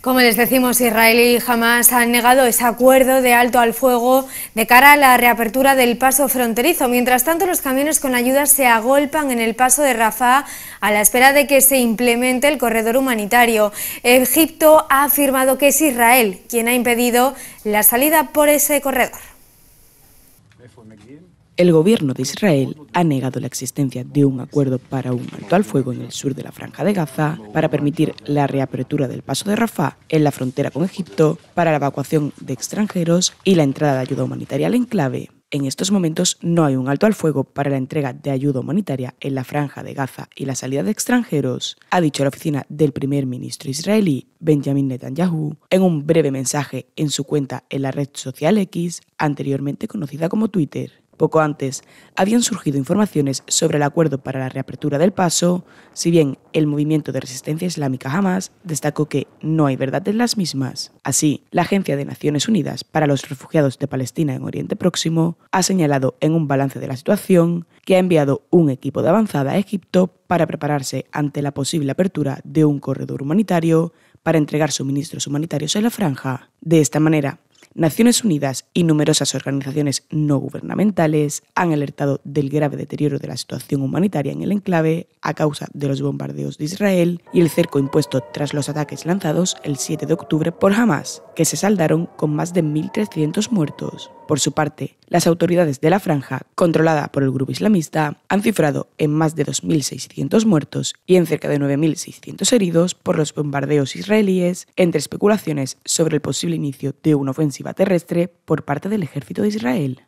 Como les decimos, Israel y Hamas han negado ese acuerdo de alto al fuego de cara a la reapertura del paso fronterizo. Mientras tanto, los camiones con ayuda se agolpan en el paso de Rafah a la espera de que se implemente el corredor humanitario. Egipto ha afirmado que es Israel quien ha impedido la salida por ese corredor. El gobierno de Israel ha negado la existencia de un acuerdo para un alto al fuego en el sur de la franja de Gaza, para permitir la reapertura del paso de Rafah en la frontera con Egipto, para la evacuación de extranjeros y la entrada de ayuda humanitaria al enclave. En estos momentos no hay un alto al fuego para la entrega de ayuda humanitaria en la franja de Gaza y la salida de extranjeros, ha dicho la oficina del primer ministro israelí, Benjamin Netanyahu, en un breve mensaje en su cuenta en la red social X, anteriormente conocida como Twitter. Poco antes, habían surgido informaciones sobre el acuerdo para la reapertura del paso, si bien el movimiento de resistencia islámica Hamas destacó que no hay verdad en las mismas. Así, la Agencia de Naciones Unidas para los Refugiados de Palestina en Oriente Próximo ha señalado en un balance de la situación que ha enviado un equipo de avanzada a Egipto para prepararse ante la posible apertura de un corredor humanitario para entregar suministros humanitarios en la franja. De esta manera, Naciones Unidas y numerosas organizaciones no gubernamentales han alertado del grave deterioro de la situación humanitaria en el enclave a causa de los bombardeos de Israel y el cerco impuesto tras los ataques lanzados el 7 de octubre por Hamas, que se saldaron con más de 1.300 muertos. Por su parte, las autoridades de la franja, controlada por el grupo islamista, han cifrado en más de 2.600 muertos y en cerca de 9.600 heridos por los bombardeos israelíes, entre especulaciones sobre el posible inicio de una ofensiva terrestre por parte del ejército de Israel.